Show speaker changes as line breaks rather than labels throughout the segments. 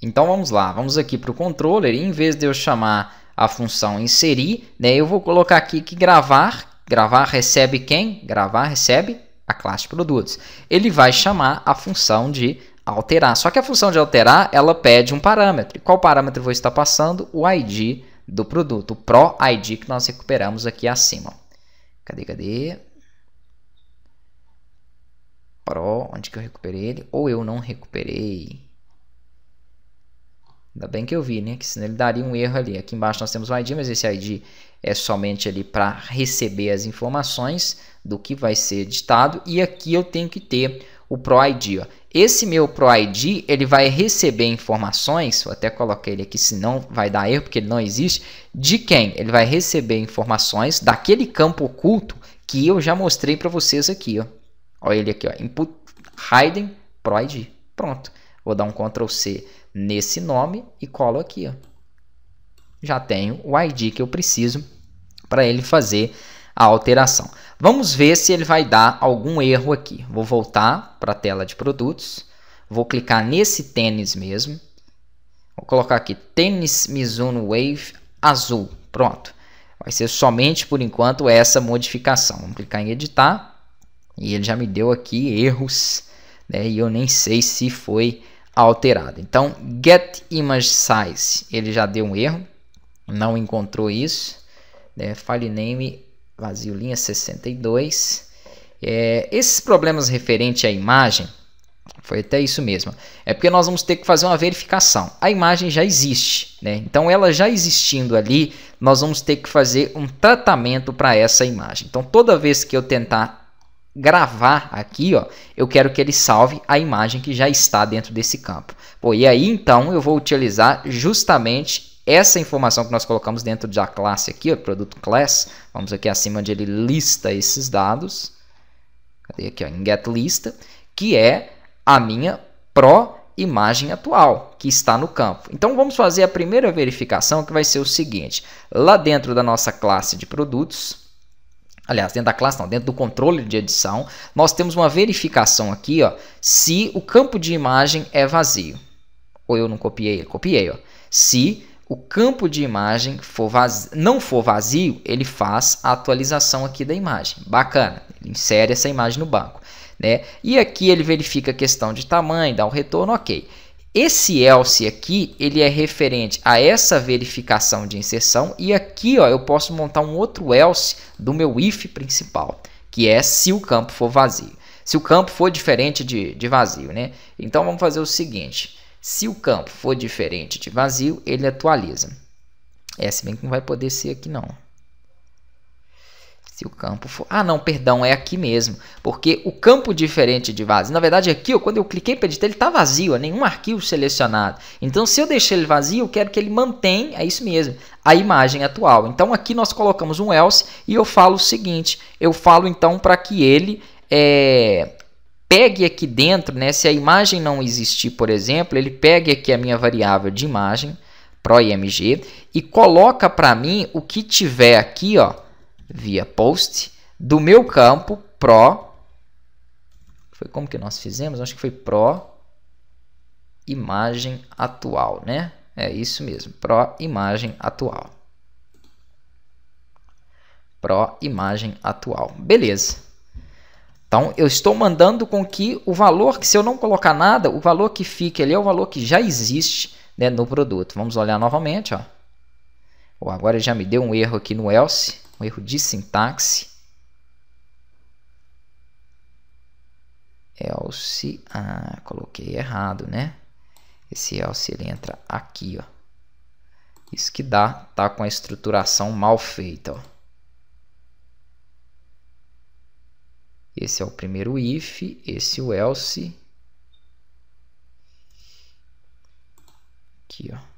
Então vamos lá, vamos aqui para o controller e em vez de eu chamar a função inserir, né, eu vou colocar aqui que gravar, gravar recebe quem? Gravar recebe a classe produtos. Ele vai chamar a função de alterar. Só que a função de alterar, ela pede um parâmetro. qual parâmetro vou estar passando? O ID do produto, o pro ID que nós recuperamos aqui acima. Cadê, cadê? Pro, onde que eu recuperei ele? Ou eu não recuperei? Ainda bem que eu vi, né? Que senão ele daria um erro ali. Aqui embaixo nós temos o ID, mas esse ID é somente ali para receber as informações do que vai ser editado. E aqui eu tenho que ter o ProID. Ó. Esse meu ProID ele vai receber informações, vou até colocar ele aqui, senão vai dar erro, porque ele não existe, de quem? Ele vai receber informações daquele campo oculto que eu já mostrei para vocês aqui. Ó. Olha ele aqui, ó. input hidden ProID. Pronto. Vou dar um Ctrl C nesse nome e colo aqui. Ó. Já tenho o ID que eu preciso para ele fazer a alteração. Vamos ver se ele vai dar algum erro aqui. Vou voltar para a tela de produtos. Vou clicar nesse tênis mesmo. Vou colocar aqui tênis Mizuno Wave azul. Pronto. Vai ser somente por enquanto essa modificação. Vamos clicar em editar. E ele já me deu aqui erros. Né? E eu nem sei se foi alterada. Então, get image size, ele já deu um erro, não encontrou isso. Né? File name vazio linha 62. É, esses problemas referentes à imagem, foi até isso mesmo. É porque nós vamos ter que fazer uma verificação. A imagem já existe, né? Então ela já existindo ali, nós vamos ter que fazer um tratamento para essa imagem. Então toda vez que eu tentar gravar aqui, ó, eu quero que ele salve a imagem que já está dentro desse campo. Pô, e aí então eu vou utilizar justamente essa informação que nós colocamos dentro da classe aqui, o produto class. Vamos aqui acima onde ele lista esses dados. Cadê aqui, ó, em getLista, que é a minha pro imagem atual que está no campo. Então vamos fazer a primeira verificação que vai ser o seguinte: lá dentro da nossa classe de produtos, aliás, dentro da classe não, dentro do controle de edição, nós temos uma verificação aqui, ó, se o campo de imagem é vazio. Ou eu não copiei? Copiei, ó. Se o campo de imagem for vazio, não for vazio, ele faz a atualização aqui da imagem. Bacana, ele insere essa imagem no banco. Né? E aqui ele verifica a questão de tamanho, dá um retorno, ok. Esse else aqui, ele é referente a essa verificação de inserção e aqui ó, eu posso montar um outro else do meu if principal, que é se o campo for vazio. Se o campo for diferente de, de vazio, né? Então vamos fazer o seguinte, se o campo for diferente de vazio, ele atualiza. É, se bem que não vai poder ser aqui não. Se o campo for. Ah, não, perdão, é aqui mesmo. Porque o campo diferente de vazio. Na verdade, aqui, ó, quando eu cliquei para editar, ele está vazio, ó, nenhum arquivo selecionado. Então, se eu deixar ele vazio, eu quero que ele mantenha, é isso mesmo, a imagem atual. Então, aqui nós colocamos um else e eu falo o seguinte: eu falo então para que ele. É, pegue aqui dentro, né, se a imagem não existir, por exemplo, ele pegue aqui a minha variável de imagem, pro img, e coloca para mim o que tiver aqui, ó, via post do meu campo pro. Foi como que nós fizemos? Acho que foi pro imagem atual, né? É isso mesmo, pro imagem atual. Pro imagem atual. Beleza. Então, eu estou mandando com que o valor, que se eu não colocar nada, o valor que fica ali é o valor que já existe né, no produto. Vamos olhar novamente. Ó. agora já me deu um erro aqui no else um erro de sintaxe. Else, ah, coloquei errado, né? Esse else ele entra aqui, ó. Isso que dá, tá com a estruturação mal feita, ó. Esse é o primeiro if, esse o else. Aqui, ó.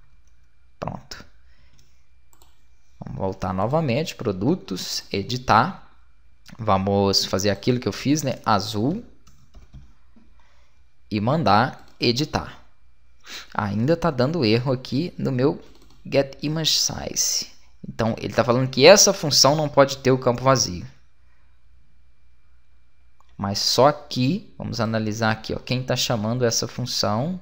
voltar novamente, produtos, editar. Vamos fazer aquilo que eu fiz, né? Azul. E mandar editar. Ainda está dando erro aqui no meu get image size. Então, ele está falando que essa função não pode ter o campo vazio. Mas só aqui, vamos analisar aqui, ó, quem está chamando essa função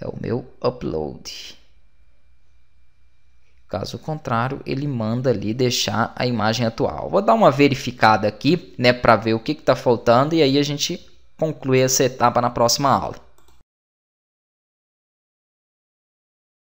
é o meu upload. Caso contrário, ele manda ali deixar a imagem atual. Vou dar uma verificada aqui, né, para ver o que está faltando e aí a gente conclui essa etapa na próxima aula.